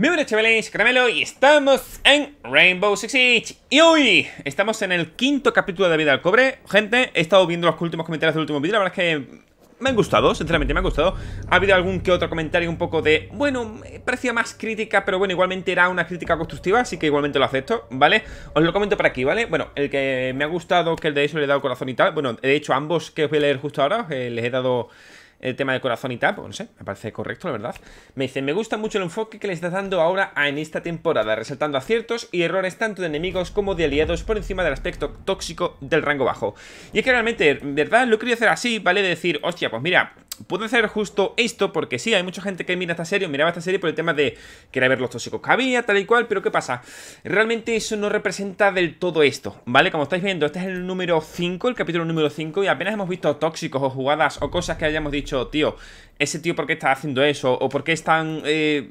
Muy buenas chavales, Caramelo y estamos en Rainbow Six Siege Y hoy estamos en el quinto capítulo de Vida al Cobre Gente, he estado viendo los últimos comentarios del último vídeo La verdad es que me han gustado, sinceramente me han gustado Ha habido algún que otro comentario un poco de Bueno, parecía más crítica, pero bueno, igualmente era una crítica constructiva Así que igualmente lo acepto, ¿vale? Os lo comento por aquí, ¿vale? Bueno, el que me ha gustado, que el de eso le he dado corazón y tal Bueno, de hecho ambos que os voy a leer justo ahora eh, Les he dado el tema de corazón y tal, pues no sé, me parece correcto, la verdad. Me dice, me gusta mucho el enfoque que le estás dando ahora en esta temporada, resaltando aciertos y errores tanto de enemigos como de aliados por encima del aspecto tóxico del rango bajo. Y es que realmente, ¿verdad? Lo quería hacer así, ¿vale? De decir, hostia, pues mira, puede hacer justo esto porque sí, hay mucha gente que mira esta serie, miraba esta serie por el tema de querer ver los tóxicos que había, tal y cual, pero ¿qué pasa? Realmente eso no representa del todo esto, ¿vale? Como estáis viendo, este es el número 5, el capítulo número 5, y apenas hemos visto tóxicos o jugadas o cosas que hayamos dicho, tío, ese tío por qué está haciendo eso, o por qué es tan... Eh,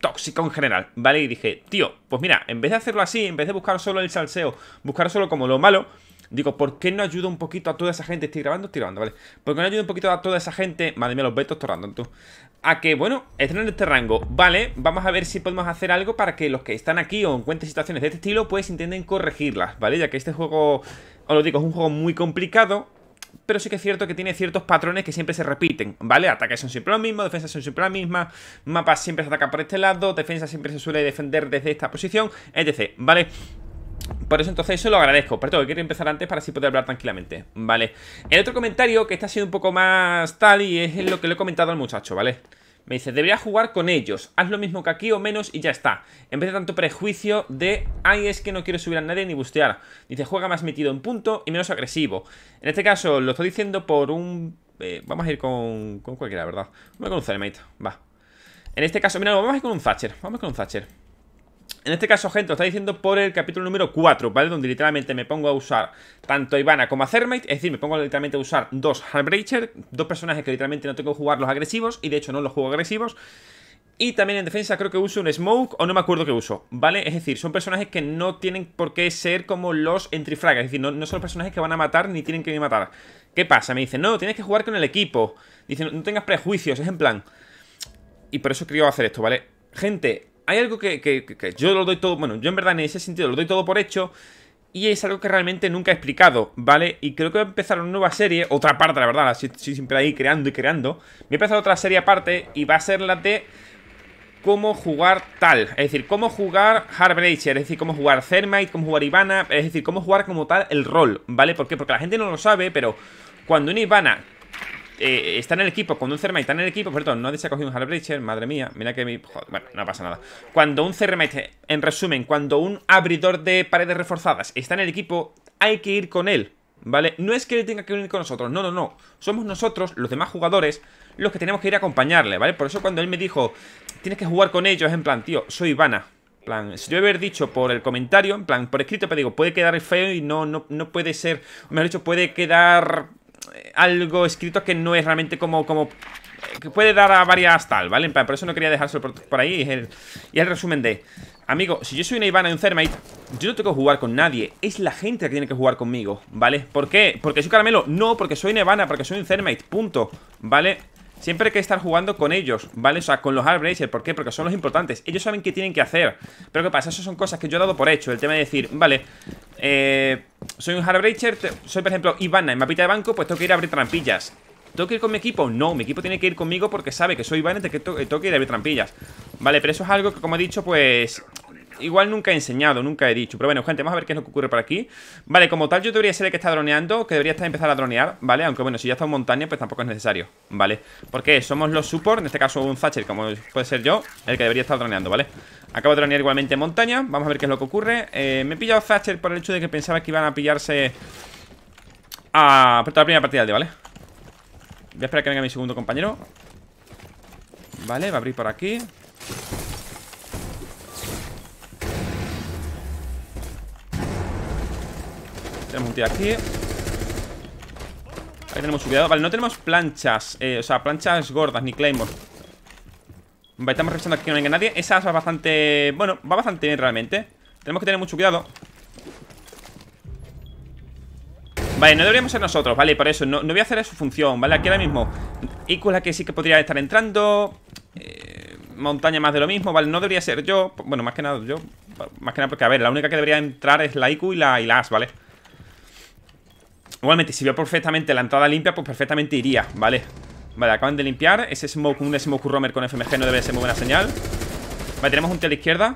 tóxico en general, ¿vale? Y dije, tío, pues mira, en vez de hacerlo así, en vez de buscar solo el salseo, buscar solo como lo malo, Digo, ¿por qué no ayuda un poquito a toda esa gente? Estoy grabando, estoy grabando, ¿vale? ¿Por qué no ayuda un poquito a toda esa gente? Madre mía, los betos torrando, tú. A que, bueno, están en este rango. Vale, vamos a ver si podemos hacer algo para que los que están aquí o encuentren situaciones de este estilo, pues intenten corregirlas, ¿vale? Ya que este juego, os lo digo, es un juego muy complicado pero sí que es cierto que tiene ciertos patrones que siempre se repiten, ¿vale? Ataques son siempre los mismos, defensas son siempre las mismas, mapas siempre se ataca por este lado, defensa siempre se suele defender desde esta posición, etc., ¿vale? Por eso entonces eso lo agradezco. Pero tengo que quiero empezar antes para así poder hablar tranquilamente. Vale. El otro comentario que está siendo un poco más tal y es lo que le he comentado al muchacho, ¿vale? Me dice, debería jugar con ellos. Haz lo mismo que aquí o menos y ya está. En vez de tanto prejuicio de, ay, es que no quiero subir a nadie ni bustear. Dice, juega más metido en punto y menos agresivo. En este caso, lo estoy diciendo por un... Eh, vamos a ir con, con cualquiera, ¿verdad? Vamos con un Celemate, va. En este caso, mira, vamos a ir con un Thatcher. Vamos con un Thatcher. En este caso, gente, os está diciendo por el capítulo número 4, ¿vale? Donde literalmente me pongo a usar tanto a Ivana como a es decir, me pongo literalmente a usar dos Halbreacher, dos personajes que literalmente no tengo que jugar los agresivos, y de hecho no los juego agresivos. Y también en defensa creo que uso un Smoke o no me acuerdo qué uso, ¿vale? Es decir, son personajes que no tienen por qué ser como los entrifragas, es decir, no, son personajes que van a matar ni tienen que matar. ¿Qué pasa? Me dicen, no, tienes que jugar con el equipo. Dicen, no, tengas prejuicios, es en plan. Y por eso quería hacer esto, ¿vale? Gente, hay algo que, yo lo doy todo, bueno, yo en verdad en ese sentido lo doy todo por hecho. Y es algo que realmente nunca he explicado, ¿vale? Y creo que voy a empezar una nueva serie, otra parte, la verdad, así siempre ahí creando y creando. Voy a empezar otra serie aparte y va a ser la de cómo jugar tal, es decir, cómo jugar Hardbreacher, es decir, cómo jugar Thermite, cómo jugar Ivana, es decir, cómo jugar como tal el rol, ¿vale? ¿Por qué? Porque la gente no lo sabe, pero cuando una Ivana eh, está en el equipo, cuando un CRM está en el equipo, perdón, no se ha cogido un Halbrecher, madre mía, mira que mi... bueno, no pasa nada. Cuando un CRM en resumen, cuando un abridor de paredes reforzadas está en el equipo, hay que ir con él, ¿vale? No es que él tenga que venir con nosotros, no, no, no. Somos nosotros, los demás jugadores, los que tenemos que ir a acompañarle, ¿vale? Por eso cuando él me dijo, tienes que jugar con ellos, en plan, tío, soy Ivana. plan, si yo hubiera dicho por el comentario, en plan, por escrito, pero pues digo, puede quedar feo y no, no, no puede ser, me han dicho, puede quedar eh, algo escrito que no es realmente como... como eh, que puede dar a varias tal, ¿vale? por eso no quería dejarlo por, ahí. y el resumen de... Amigo, si yo soy una Ivana un Thermite, yo no tengo que jugar con nadie. Es la gente que tiene que jugar conmigo, ¿vale? ¿Por qué? ¿Porque soy caramelo? No, porque soy una Ivana, porque soy un Thermite, punto. ¿Vale? Siempre hay que estar jugando con ellos, ¿vale? O sea, con los Hardbreakers, ¿por qué? Porque son los importantes Ellos saben qué tienen que hacer Pero ¿qué pasa? Esas son cosas que yo he dado por hecho El tema de decir, vale, eh, soy un hardbreaker, soy por ejemplo Ivana en mapita de banco, pues tengo que ir a abrir trampillas. ¿Tengo que ir con mi equipo? No, mi equipo tiene que ir conmigo porque sabe que soy Ivana y que eh, tengo que ir a abrir trampillas. Vale, pero eso es algo que como he dicho, pues igual nunca he enseñado, nunca he dicho. Pero bueno, gente, vamos a ver qué es lo que ocurre por aquí. Vale, como tal, yo debería ser el que está droneando, que debería estar empezar a dronear, ¿vale? Aunque bueno, si ya está en montaña, pues tampoco es necesario, ¿vale? Porque somos los support, en este caso un Thatcher, como puede ser yo, el que debería estar droneando, ¿vale? Acabo de dronear igualmente en montaña, vamos a ver qué es lo que ocurre. Eh, me he pillado Thatcher por el hecho de que pensaba que iban a pillarse a... toda la primera partida del ¿vale? Voy a esperar que venga mi segundo compañero Vale, va a abrir por aquí Tenemos un tío aquí Ahí tenemos su cuidado Vale, no tenemos planchas eh, O sea, planchas gordas, ni claymore Vale, estamos revisando aquí no venga nadie Esa va bastante... Bueno, va bastante bien realmente Tenemos que tener mucho cuidado Vale, no deberíamos ser nosotros, ¿vale? Por eso, no, voy a hacer su función, ¿vale? Aquí ahora mismo IQ la que sí que podría estar entrando eh, Montaña más de lo mismo, ¿vale? No debería ser yo Bueno, más que nada yo Más que nada porque, a ver, la única que debería entrar es la Iku y la, Ilas, vale Igualmente, si veo perfectamente la entrada limpia, pues perfectamente iría, ¿vale? Vale, acaban de limpiar. Ese smoke, un smoke roamer con FMG no debe ser muy buena señal. Vale, tenemos un tío a la izquierda.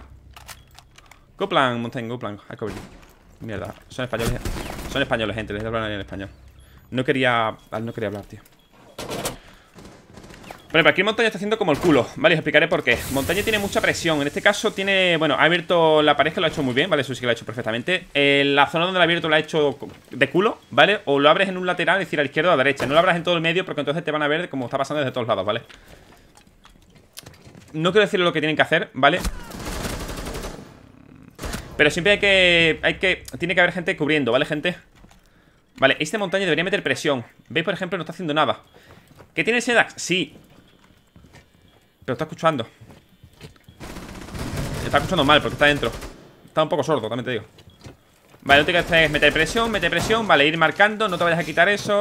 Go plan, Mountain, go plan. I Mierda, son españoles. Son españoles, gente. Les hablan en español. No quería. No quería hablar, tío. Bueno, pero aquí Montaña está haciendo como el culo, ¿vale? Os explicaré por qué. Montaña tiene mucha presión. En este caso tiene... Bueno, ha abierto la pared que lo ha hecho muy bien, ¿vale? Eso sí que lo ha hecho perfectamente. Eh, la zona donde la ha abierto la ha hecho de culo, ¿vale? O lo abres en un lateral, es decir, a la izquierda o a la derecha. No lo abras en todo el medio porque entonces te van a ver como está pasando desde todos lados, ¿vale? No quiero decir lo que tienen que hacer, ¿vale? Pero siempre hay que... Hay que... Tiene que haber gente cubriendo, ¿vale, gente? Vale, este montaña debería meter presión. ¿Veis, por ejemplo? No está haciendo nada. ¿Qué tiene ese Sedax? Sí, pero está escuchando Está escuchando mal porque está dentro Está un poco sordo, también te digo Vale, lo que que hacer es meter presión, meter presión Vale, ir marcando, no te vayas a quitar eso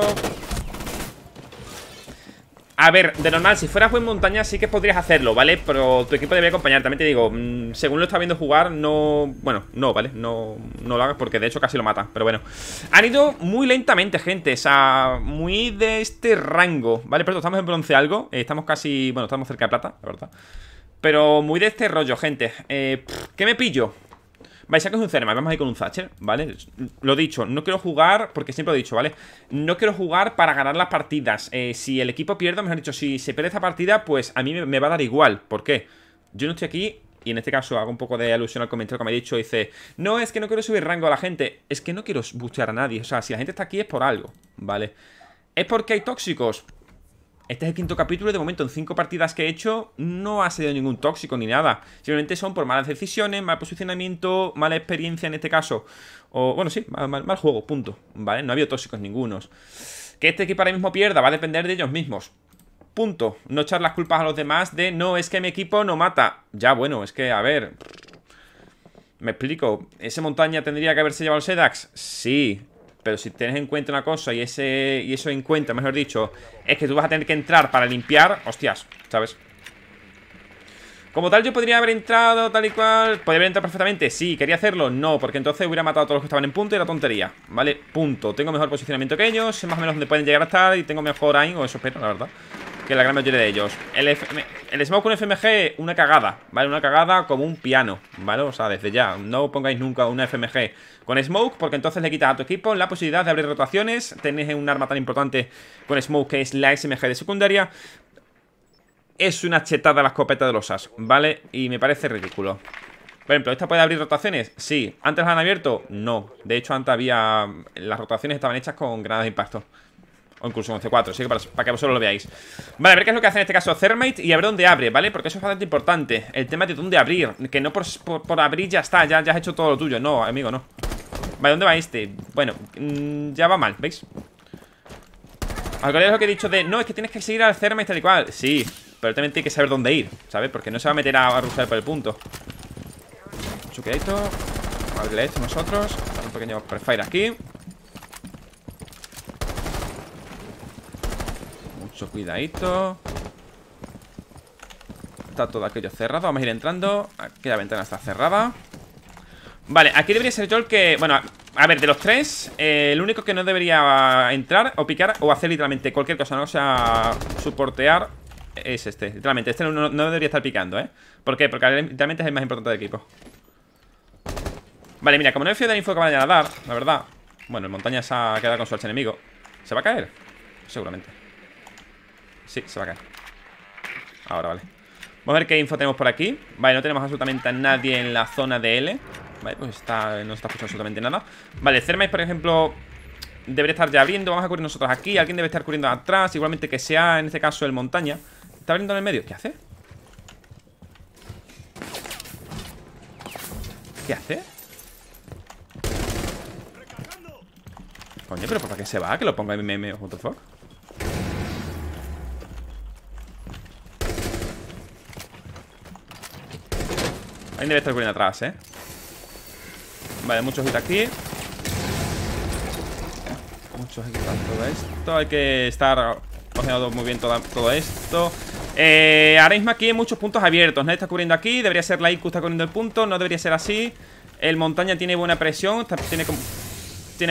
a ver, de normal, si fueras buen montaña sí que podrías hacerlo, ¿vale? Pero tu equipo debería acompañar. También te digo, mm, según lo está viendo jugar, no... Bueno, no, ¿vale? No, no lo hagas porque de hecho casi lo mata. Pero bueno. Han ido muy lentamente, gente. O sea, muy de este rango. Vale, Pero estamos en bronce algo. Eh, estamos casi... Bueno, estamos cerca de plata, la verdad. Pero muy de este rollo, gente. Eh, ¿Qué me pillo? Vale, saco un zerma, vamos a ir con un Thatcher, ¿vale? Lo dicho, no quiero jugar, porque siempre lo he dicho, ¿vale? No quiero jugar para ganar las partidas. Eh, si el equipo pierde, mejor dicho, si se pierde esta partida, pues a mí me va a dar igual. ¿Por qué? Yo no estoy aquí y en este caso hago un poco de alusión al comentario que me ha dicho, dice, no, es que no quiero subir rango a la gente, es que no quiero bustear a nadie, o sea, si la gente está aquí es por algo, ¿vale? ¿Es porque hay tóxicos? Este es el quinto capítulo de momento en cinco partidas que he hecho no ha sido ningún tóxico ni nada. Simplemente son por malas decisiones, mal posicionamiento, mala experiencia en este caso. O bueno, sí, mal, juego, punto. ¿Vale? No ha habido tóxicos ningunos. Que este equipo ahora mismo pierda va a depender de ellos mismos. Punto. No echar las culpas a los demás de no, es que mi equipo no mata. Ya bueno, es que a ver... Me explico, ¿ese montaña tendría que haberse llevado el Sedax? Sí. Pero si tienes en cuenta una cosa y ese y eso en cuenta, mejor dicho, es que tú vas a tener que entrar para limpiar, hostias, ¿sabes? Como tal, yo podría haber entrado tal y cual. ¿Podría haber entrado perfectamente? Sí, ¿quería hacerlo? No, porque entonces hubiera matado a todos los que estaban en punto y era tontería. Vale, punto. Tengo mejor posicionamiento que ellos, sé más o menos dónde pueden llegar a estar y tengo mejor aim, o eso espero, la verdad que la gran mayoría de ellos El, Smoke con FMG, una cagada, ¿vale? Una cagada como un piano, ¿vale? O sea, desde ya, no pongáis nunca una FMG con Smoke porque entonces le quitas a tu equipo la posibilidad de abrir rotaciones Tenéis un arma tan importante con Smoke que es la SMG de secundaria Es una chetada la escopeta de los as, ¿vale? Y me parece ridículo por ejemplo, ¿esta puede abrir rotaciones? Sí. ¿Antes la han abierto? No. De hecho, antes había... Las rotaciones estaban hechas con granadas de impacto. O incluso 11.4, así que para, para, que vosotros lo veáis Vale, a ver qué es lo que hace en este caso Thermite y a ver dónde abre, ¿vale? Porque eso es bastante importante El tema de dónde abrir, que no por, abrir ya está ya, has hecho todo lo tuyo, no, amigo, no Vale, ¿dónde va este? Bueno, mm, ya va mal, ¿veis? de lo que he dicho de No, es que tienes que seguir al Thermite tal y cual Sí, pero también tiene que saber dónde ir, ¿sabes? Porque no se va a meter a, rusar por el punto Chuqueadito Abrirle nosotros Un pequeño prefire aquí cuidadito Está todo aquello cerrado Vamos a ir entrando la ventana está cerrada Vale, aquí debería ser yo el que... Bueno, a ver, de los tres eh, El único que no debería entrar o picar O hacer literalmente cualquier cosa No o sea, soportear Es este, literalmente Este no, debería estar picando, ¿eh? ¿Por qué? Porque literalmente es el más importante del equipo Vale, mira, como no he fío del info que vayan a dar La verdad Bueno, el montaña se ha quedado con su enemigo ¿Se va a caer? Seguramente Sí, se va a caer Ahora, vale Vamos a ver qué info tenemos por aquí Vale, no tenemos absolutamente a nadie en la zona de L Vale, pues no está puesto absolutamente nada Vale, Cermais, por ejemplo Debería estar ya abriendo, vamos a cubrir nosotros aquí Alguien debe estar cubriendo atrás, igualmente que sea En este caso el montaña Está abriendo en el medio, ¿qué hace? ¿Qué hace? Coño, pero ¿para qué se va? Que lo ponga en what the fuck Ahí debe estar corriendo atrás, ¿eh? Vale, muchos de aquí Muchos todo esto Hay que estar cogiendo muy bien todo esto eh, Ahora mismo aquí hay muchos puntos abiertos Nadie está cubriendo aquí Debería ser la IQ está cubriendo el punto No debería ser así El montaña tiene buena presión Tiene,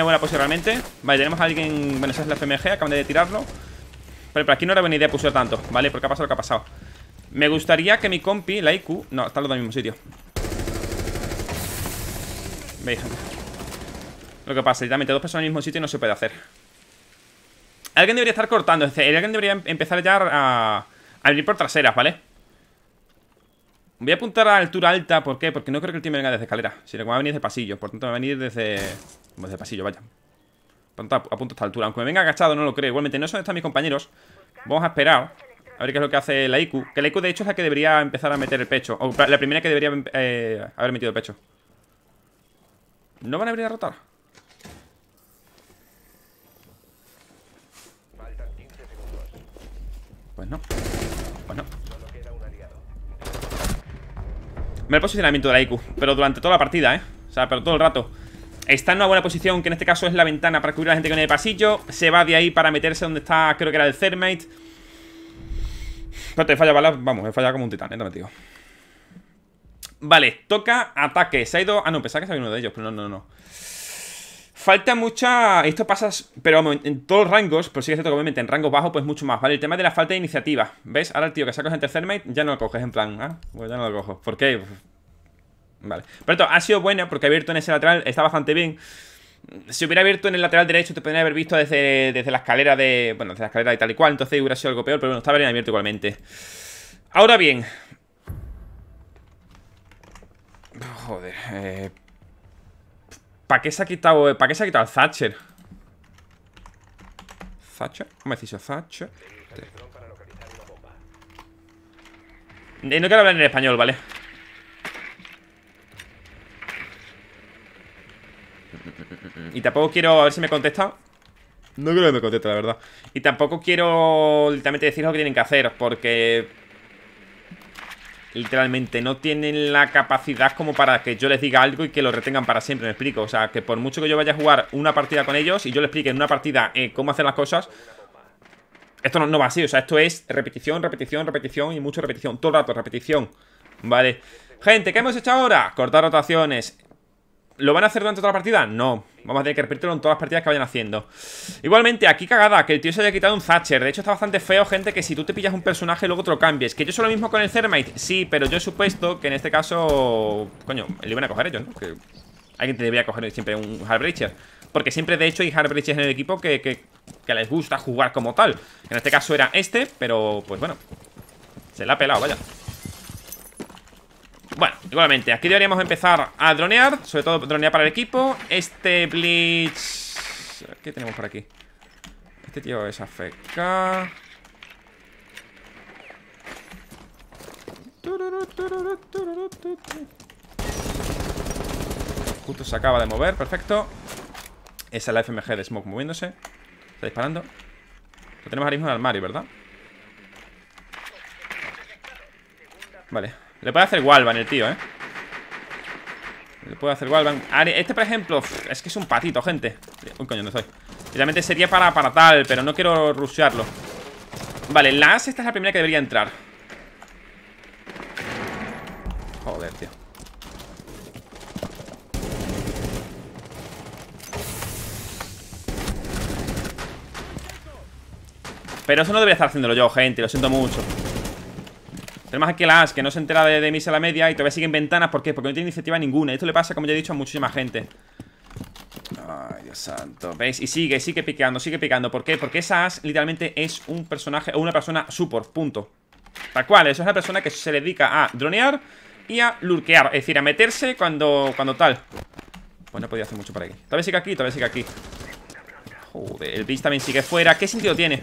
buena posición realmente Vale, tenemos a alguien... Bueno, esa es la FMG Acaban de tirarlo Pero aquí no era buena idea pusear tanto Vale, porque ha pasado lo que ha pasado me gustaría que mi compi, la IQ No, están los del mismo sitio Veis Lo que pasa, literalmente dos personas en el mismo sitio no se puede hacer Alguien debería estar cortando Alguien debería em-, empezar ya a, a venir por traseras, ¿vale? Voy a apuntar a altura alta, ¿por qué? Porque no creo que el team venga desde escalera Sino que va a venir desde pasillo, por tanto va a venir desde... Desde pasillo, vaya Por tanto apunto a esta altura, aunque me venga agachado no lo creo Igualmente no son están mis compañeros Vamos a esperar a ver qué es lo que hace la IQ. Que la IQ, de hecho, es la que debería empezar a meter el pecho. O la primera que debería eh, haber metido el pecho. ¿No van a venir a rotar? Pues no. Pues no. Me el posicionamiento de la IQ, pero durante toda la partida, ¿eh? O sea, pero todo el rato. Está en una buena posición, que en este caso es la ventana para cubrir a la gente que viene del pasillo. Se va de ahí para meterse donde está, creo que era el Thermite. No te falla balas, vamos, he fallado como un titán, eh, Vale, toca ataque. Se ha ido. Ah, no, pensaba que se había uno de ellos, pero no, no, no. Falta mucha. Esto pasa, pero en todos los rangos, pero sí que es cierto obviamente en rangos bajos, pues mucho más, ¿vale? El tema de la falta de iniciativa. ¿Ves? Ahora el tío que sacas en tercer mate ya no lo coges, en plan, ah, pues ya no lo cojo. ¿Por qué? Vale. Pero esto ha sido buena porque ha abierto en ese lateral, está bastante bien si hubiera abierto en el lateral derecho, te podría haber visto desde, desde la escalera de. Bueno, desde la escalera y tal y cual, entonces hubiera sido algo peor, pero bueno, estaba bien abierto igualmente. Ahora bien. Joder, eh. ¿Para qué se ha quitado. Eh, ¿Para qué se ha quitado el Thatcher? ¿Thatcher? ¿Cómo decís Thatcher? Eh, no quiero hablar en español, ¿vale? Y tampoco quiero... A ver si me contesta No creo que me conteste, la verdad Y tampoco quiero literalmente decir lo que tienen que hacer Porque... Literalmente no tienen la capacidad como para que yo les diga algo y que lo retengan para siempre, me explico O sea, que por mucho que yo vaya a jugar una partida con ellos Y yo les explique en una partida eh, cómo hacer las cosas Esto no, no va así, o sea, esto es repetición, repetición, repetición y mucha repetición Todo el rato, repetición Vale Gente, ¿qué hemos hecho ahora? Cortar rotaciones ¿Lo van a hacer durante toda la partida? No. Vamos a tener que repetirlo en todas las partidas que vayan haciendo. Igualmente, aquí cagada, que el tío se haya quitado un Thatcher. De hecho, está bastante feo, gente, que si tú te pillas un personaje, luego te lo cambies. ¿Que yo soy lo mismo con el Thermite? Sí, pero yo he supuesto que en este caso... Coño, le iban a coger ellos, ¿no? Que alguien te debería coger siempre un Hardbreacher. Porque siempre, de hecho, hay Hardbreachers en el equipo que, les gusta jugar como tal. En este caso era este, pero pues bueno. Se la ha pelado, vaya. Bueno, igualmente, aquí deberíamos empezar a dronear Sobre todo dronear para el equipo Este Blitz... ¿Qué tenemos por aquí? Este tío es AFK Justo se acaba de mover, perfecto Esa es la FMG de Smoke moviéndose Está disparando Lo tenemos ahora mismo en el armario, ¿verdad? Vale le puede hacer Walvan el tío, ¿eh? Le puede hacer Walvan Este, por ejemplo, es que es un patito, gente Un coño, no soy Realmente sería para, para tal, pero no quiero rushearlo Vale, la esta es la primera que debería entrar Joder, tío Pero eso no debería estar haciéndolo yo, gente Lo siento mucho tenemos aquí la As, que no se entera de, de misa a la media Y todavía sigue en ventanas, ¿por qué? Porque no tiene iniciativa ninguna Esto le pasa, como ya he dicho, a muchísima gente Ay, Dios santo ¿Veis? Y sigue, sigue picando, sigue picando ¿Por qué? Porque esa As literalmente es un personaje O una persona support, punto Tal cual, eso es una persona que se dedica a dronear Y a lurquear, es decir, a meterse cuando, cuando tal Pues no podía hacer mucho por aquí Todavía sigue aquí, todavía sigue aquí Joder, el Beast también sigue fuera ¿Qué sentido tiene?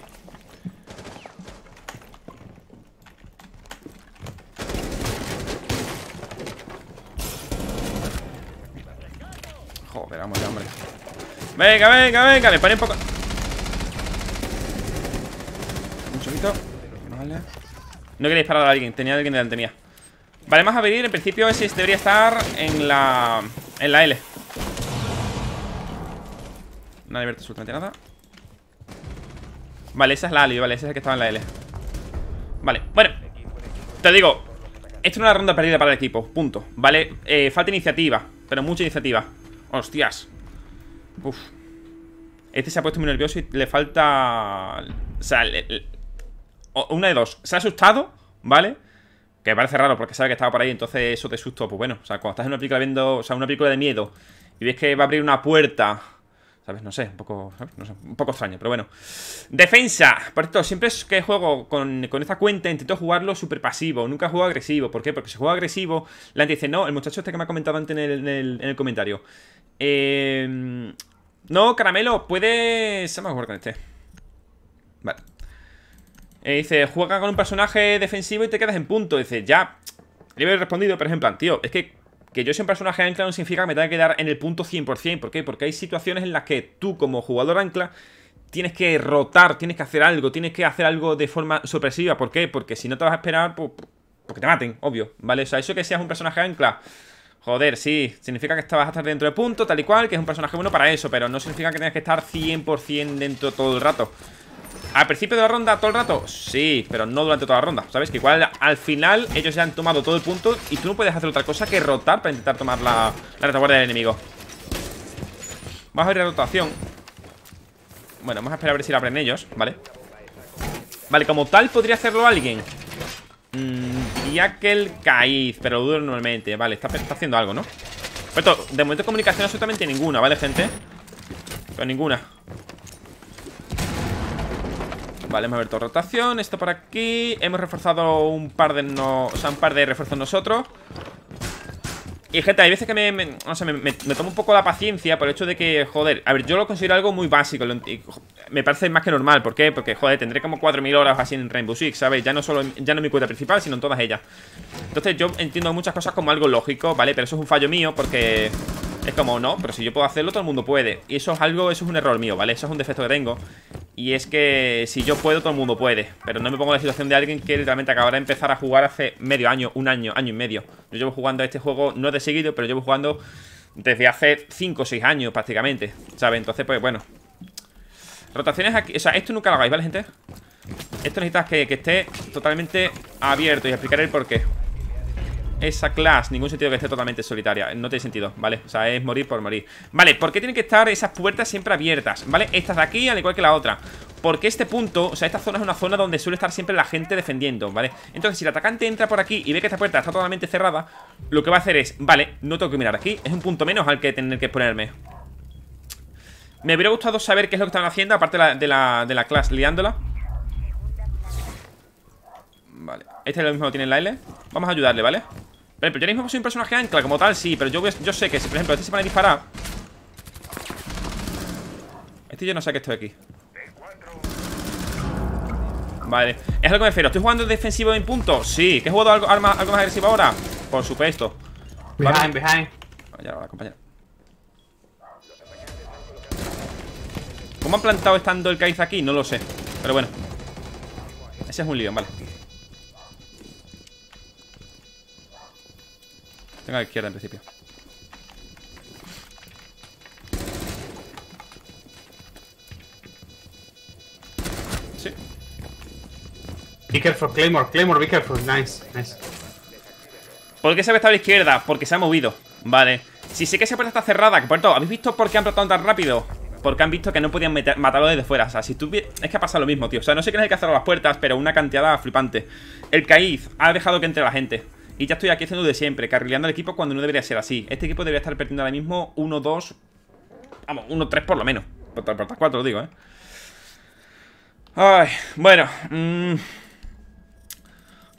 Venga, venga, venga, le paré un poco. Un chupito. Vale. No quería disparar a alguien, tenía alguien delante mía. Vale, más a venir, en principio ese debería estar en la. en la L. Nadie verte absolutamente nada. Vale, esa es la Ali, vale, esa es la que estaba en la L. Vale, bueno. Te digo, esto es una ronda perdida para el equipo, punto. Vale, eh, falta iniciativa, pero mucha iniciativa. Hostias. Este se ha puesto muy nervioso y le falta... O sea, una de dos. Se ha asustado, ¿vale? Que parece raro porque sabe que estaba por ahí, entonces eso te susto. Pues bueno, o sea, cuando estás en una película viendo... O sea, una película de miedo y ves que va a abrir una puerta... ¿Sabes? No sé, un poco, un poco extraño, pero bueno. Defensa. Por esto, siempre que juego con, con esta cuenta intento jugarlo súper pasivo. Nunca juego agresivo. ¿Por qué? Porque si juego agresivo, la gente dice, no, el muchacho este que me ha comentado antes en el, en el comentario. Em, no, caramelo, puedes... Se me jugar con este. Vale. Eh, dice, juega con un personaje defensivo y te quedas en punto. Dice, ya. Le he respondido, pero ejemplo, en tío, es que que yo sea un personaje ancla no significa que me tenga que quedar en el punto 100%. ¿Por qué? Porque hay situaciones en las que tú como jugador ancla tienes que rotar, tienes que hacer algo, tienes que hacer algo de forma sorpresiva. ¿Por qué? Porque si no te vas a esperar, pues, porque pues, pues te maten, obvio, ¿vale? O sea, eso que seas un personaje ancla Joder, sí, significa que vas a estar dentro de punto, tal y cual, que es un personaje bueno para eso, pero no significa que tengas que estar 100% dentro todo el rato. ¿Al principio de la ronda todo el rato? Sí, pero no durante toda la ronda, ¿sabes? Que igual al final ellos ya han tomado todo el punto y tú no puedes hacer otra cosa que rotar para intentar tomar la, la retaguardia del enemigo. Vamos a abrir la rotación. Bueno, vamos a esperar a ver si la abren ellos, ¿vale? Vale, como tal podría hacerlo alguien. Mmm el caíz, pero duro normalmente Vale, está, haciendo algo, ¿no? de momento comunicación absolutamente ninguna, ¿vale, gente? Pero ninguna Vale, hemos abierto rotación Esto por aquí Hemos reforzado un par de no, o sea, un par de refuerzos nosotros y gente, hay veces que me, me, me, tomo un poco la paciencia por el hecho de que, joder, a ver, yo lo considero algo muy básico. Lo, me parece más que normal. ¿Por qué? Porque, joder, tendré como 4.000 horas así en Rainbow Six, ¿sabes? Ya no solo en, ya no mi cuenta principal, sino en todas ellas. Entonces yo entiendo muchas cosas como algo lógico, ¿vale? Pero eso es un fallo mío porque... Es como, no, pero si yo puedo hacerlo, todo el mundo puede. Y eso es algo, eso es un error mío, ¿vale? Eso es un defecto que tengo. Y es que si yo puedo, todo el mundo puede. Pero no me pongo en la situación de alguien que literalmente acabará de empezar a jugar hace medio año, un año, año y medio. Yo llevo jugando a este juego, no de seguido, pero llevo jugando desde hace 5 o 6 años prácticamente, ¿sabes? Entonces, pues bueno, Rotaciones aquí, o sea, esto nunca lo hagáis, ¿vale, gente? Esto necesitas que, esté totalmente abierto y explicaré el por qué esa clase Ningún sentido que esté totalmente solitaria No tiene sentido, ¿vale? O sea, es morir por morir Vale, ¿por qué tienen que estar esas puertas siempre abiertas? ¿Vale? Estas de aquí, al igual que la otra Porque este punto, o sea, esta zona es una zona donde suele estar siempre la gente defendiendo, ¿vale? Entonces, si el atacante entra por aquí y ve que esta puerta está totalmente cerrada Lo que va a hacer es, vale, no tengo que mirar aquí Es un punto menos al que tener que ponerme me hubiera gustado saber qué es lo que están haciendo, aparte de la, de clase liándola. Vale. Este es lo mismo que tiene el la L. Vamos a ayudarle, ¿vale? Pero, yo ahora mismo soy un personaje ancla, como tal, sí. Pero yo, yo sé que si, por ejemplo, este se van a disparar. Este yo no sé qué estoy aquí. Vale, es algo que me refiero ¿Estoy jugando defensivo en punto? Sí ¿Qué he jugado algo, más agresivo ahora? Por supuesto Behind, behind compañero ¿Cómo han plantado estando el Kaiz aquí? No lo sé Pero bueno Ese es un lío, vale Tengo a la izquierda en principio Sí Be careful, Claymore, Claymore, be careful Nice, nice ¿Por qué se ha estado a la izquierda? Porque se ha movido Vale Si sé que esa puerta está cerrada por cierto, ¿habéis visto por qué han plantado tan rápido? Porque han visto que no podían matarlo desde fuera. O sea, si tú... Es que ha pasado lo mismo, tío. O sea, no sé quién es el que ha cerrado las puertas, pero una cantidad flipante. El Caiz ha dejado que entre la gente. Y ya estoy aquí haciendo de siempre, carrileando al equipo cuando no debería ser así. Este equipo debería estar perdiendo ahora mismo 1, 2... Vamos, 1, 3 por lo menos. Por 4 lo digo, ¿eh? Ay, bueno... Mm.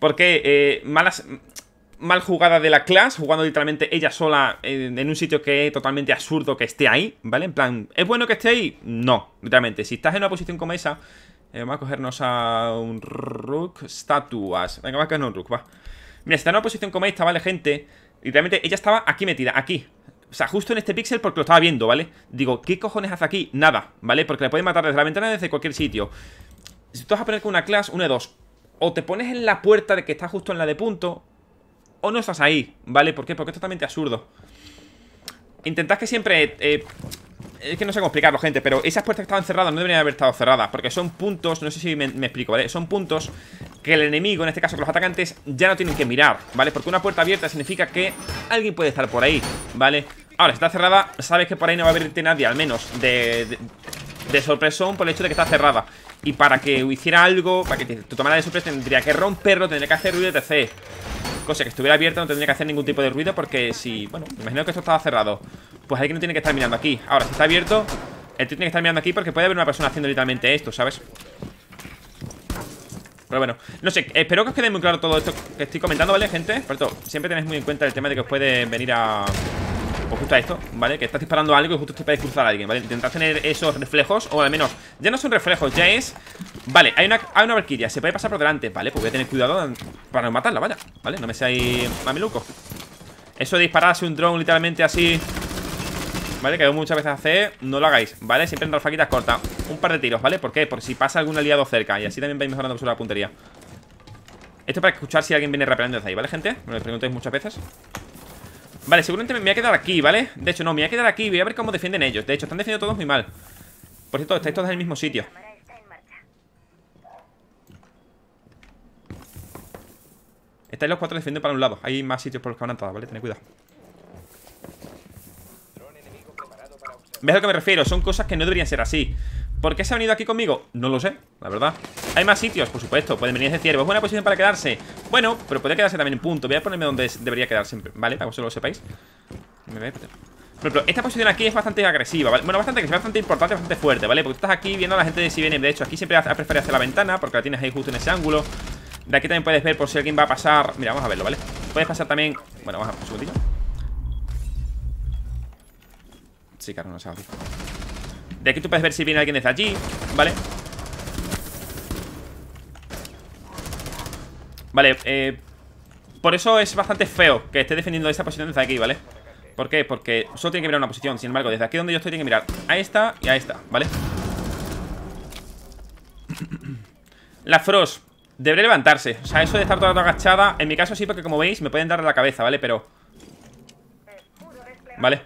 porque eh, malas mal jugada de la clase, jugando literalmente ella sola en, un sitio que es totalmente absurdo que esté ahí, ¿vale? En plan, ¿es bueno que esté ahí? No, literalmente. Si estás en una posición como esa, eh, vamos a cogernos a un Rook Estatuas Venga, va a cogernos un Rook, va. Mira, si estás en una posición como esta, ¿vale, gente? Literalmente ella estaba aquí metida, aquí. O sea, justo en este píxel porque lo estaba viendo, ¿vale? Digo, ¿qué cojones hace aquí? Nada, ¿vale? Porque le pueden matar desde la ventana desde cualquier sitio. Si tú vas a poner con una clase, una de dos. O te pones en la puerta de que está justo en la de punto, o no estás ahí, ¿vale? ¿Por qué? Porque es totalmente absurdo. Intentad que siempre... Eh, es que no sé cómo explicarlo, gente, pero esas puertas que estaban cerradas no deberían haber estado cerradas, porque son puntos, no sé si me, explico, ¿vale? Son puntos que el enemigo, en este caso los atacantes, ya no tienen que mirar, ¿vale? Porque una puerta abierta significa que alguien puede estar por ahí, ¿vale? Ahora, está cerrada, sabes que por ahí no va a venirte nadie, al menos, de, de, de sorpresón por el hecho de que está cerrada. Y para que hiciera algo, para que tu tomara de sorpresa, tendría que romperlo, tendría que hacer ruido, etc. Cosa que estuviera abierto no tendría que hacer ningún tipo de ruido, porque si, bueno, imagino que esto estaba cerrado. Pues alguien no tiene que estar mirando aquí. Ahora, si está abierto, el tío tiene que estar mirando aquí porque puede haber una persona haciendo literalmente esto, ¿sabes? Pero bueno, no sé, espero que os quede muy claro todo esto que estoy comentando, ¿vale, gente? Por cierto, siempre tenéis muy en cuenta el tema de que os puede venir a... Pues a esto, ¿vale? Que estás disparando algo y justo te puedes cruzar a alguien, ¿vale? Intentad tener esos reflejos, o al menos, ya no son reflejos, ya es... Vale, hay una, hay se puede pasar por delante, ¿vale? Pues voy a tener cuidado para no matarla, vaya, ¿vale? No me seáis loco Eso de dispararse un drone literalmente así... ¿Vale? Que muchas veces hacer no lo hagáis, ¿vale? Siempre en rafaquitas cortas, un par de tiros, ¿vale? ¿Por qué? Por si pasa algún aliado cerca y así también vais mejorando la puntería. Esto para escuchar si alguien viene rapeando desde ahí, ¿vale, gente? Me lo preguntáis muchas veces Vale, seguramente me voy a quedar aquí, ¿vale? De hecho, no, me voy a quedar aquí Voy a ver cómo defienden ellos De hecho, están defendiendo todos muy mal Por cierto, estáis todos en el mismo sitio Estáis los cuatro defendiendo para un lado Hay más sitios por los que van a entrar, ¿vale? Tened cuidado ¿Ves a lo que me refiero? Son cosas que no deberían ser así ¿Por qué se ha venido aquí conmigo? No lo sé, la verdad Hay más sitios, por supuesto Pueden venir desde ciervo Es pues buena posición para quedarse Bueno, pero puede quedarse también en punto Voy a ponerme donde debería quedar siempre, Vale, para que lo sepáis pero, esta posición aquí es bastante agresiva, Bueno, bastante, bastante importante, bastante fuerte, ¿vale? Porque tú estás aquí viendo a la gente de si viene. De hecho, aquí siempre has preferido hacer la ventana porque la tienes ahí justo en ese ángulo. De aquí también puedes ver por si alguien va a pasar. Mira, vamos a verlo, ¿vale? Puedes pasar también. Bueno, vamos a un segundito Sí, claro, no se aquí tú puedes ver si viene alguien desde allí Vale Vale, eh, por eso es bastante feo que esté defendiendo esta posición desde aquí, ¿vale? ¿Por qué? Porque solo tiene que mirar una posición Sin embargo, desde aquí donde yo estoy tiene que mirar a esta y a esta, ¿vale? La Frost Debería levantarse O sea, eso de estar toda agachada En mi caso sí, porque como veis me pueden dar la cabeza, ¿vale? Pero... Vale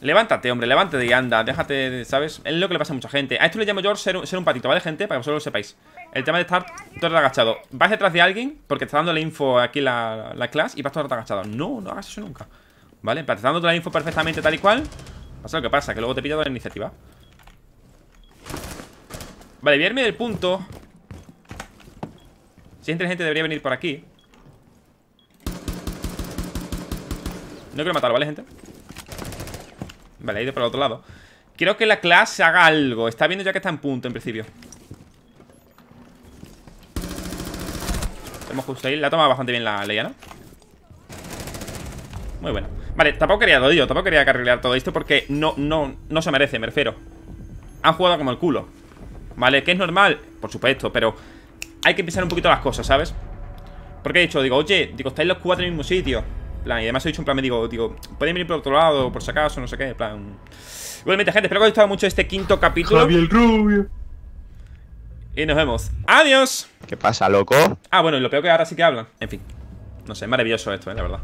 Levántate, hombre, levántate y anda, déjate, ¿sabes? Es lo que le pasa a mucha gente. A esto le llamo yo ser, un patito, ¿vale, gente? Para que vosotros lo sepáis. El tema de estar todo el agachado. Vas detrás de alguien porque te está dando la info aquí la, la clase y vas todo el agachado. No, no hagas eso nunca. ¿Vale? Te dando la info perfectamente tal y cual. Pasa lo que pasa, que luego te pilla la iniciativa. Vale, voy a del punto. Si gente gente debería venir por aquí. No quiero matarlo, ¿vale, gente? Vale, he ido para el otro lado Quiero que la clase haga algo Está viendo ya que está en punto, en principio tenemos justo ahí La toma bastante bien la Leia, ¿no? Muy bueno Vale, tampoco quería lo Tampoco quería carrilear todo esto Porque no, no, no se merece, me refiero Han jugado como el culo ¿Vale? Que es normal, por supuesto Pero hay que pensar un poquito las cosas, ¿sabes? Porque he dicho, digo, oye Digo, estáis los cuatro en el mismo sitio y además he dicho un plan, me digo, digo, pueden venir por otro lado, por si acaso, no sé qué, en plan. Igualmente, gente, espero que os haya gustado mucho este quinto capítulo. Javier Rubio. Y nos vemos. ¡Adiós! ¿Qué pasa, loco? Ah, bueno, y lo peor que ahora sí que hablan. En fin. No sé, maravilloso esto, ¿eh? la verdad.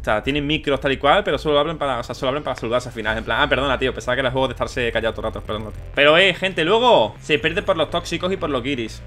O sea, tienen micros tal y cual, pero solo hablan para, o sea, solo hablan para saludarse al final. En plan, ah, perdona, tío, pensaba que era el juego de estarse callado todo el rato, esperándote Pero, eh, gente, luego se pierde por los tóxicos y por los guiris.